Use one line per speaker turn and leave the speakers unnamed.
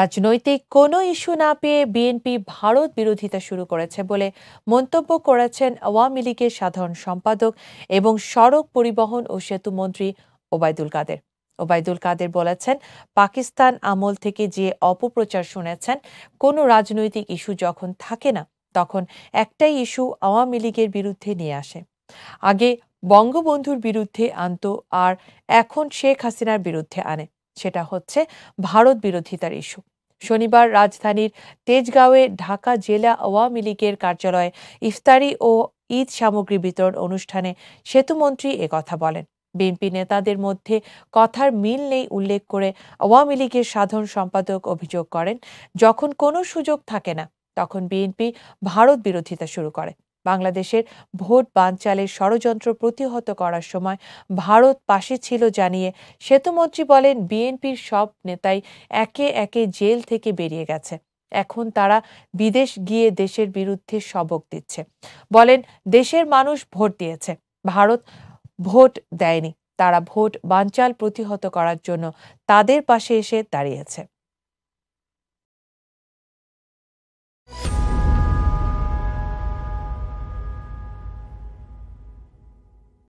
রাজনৈতিক কোনো ইস্যু না পেয়ে বিএনপি ভারত বিরোধিতা শুরু করেছে বলে মন্তব্য করেছেন আওয়ামী লীগের সাধারণ সম্পাদক এবং সড়ক পরিবহন ও সেতু মন্ত্রী ওবায়দুল কাদের ওবায়দুল কাদের বলেছেন পাকিস্তান আমল থেকে যে অপপ্রচার শুনেছেন কোনো রাজনৈতিক ইস্যু যখন থাকে না তখন একটাই ইস্যু আওয়ামী লীগের বিরুদ্ধে নিয়ে আসে আগে বঙ্গবন্ধুর বিরুদ্ধে আনত আর এখন শেখ হাসিনার বিরুদ্ধে আনে সেটা হচ্ছে ভারত বিরোধিতার ইস্যু শনিবার রাজধানীর তেজগাঁওয়ে ঢাকা জেলা আওয়ামী লীগের কার্যালয়ে ইফতারি ও ঈদ সামগ্রী বিতরণ অনুষ্ঠানে সেতুমন্ত্রী কথা বলেন বিএনপি নেতাদের মধ্যে কথার মিল নেই উল্লেখ করে আওয়ামী লীগের সাধারণ সম্পাদক অভিযোগ করেন যখন কোনো সুযোগ থাকে না তখন বিএনপি ভারত বিরোধিতা শুরু করে বাংলাদেশের ভোট বানচালের ষড়যন্ত্র প্রতিহত করার সময় ভারত পাশে ছিল জানিয়ে সেতুমন্ত্রী বলেন বিএনপির সব নেতাই একে একে জেল থেকে বেরিয়ে গেছে এখন তারা বিদেশ গিয়ে দেশের বিরুদ্ধে সবক দিচ্ছে বলেন দেশের মানুষ ভোট দিয়েছে ভারত ভোট দেয়নি তারা ভোট বানচাল প্রতিহত করার জন্য তাদের পাশে এসে দাঁড়িয়েছে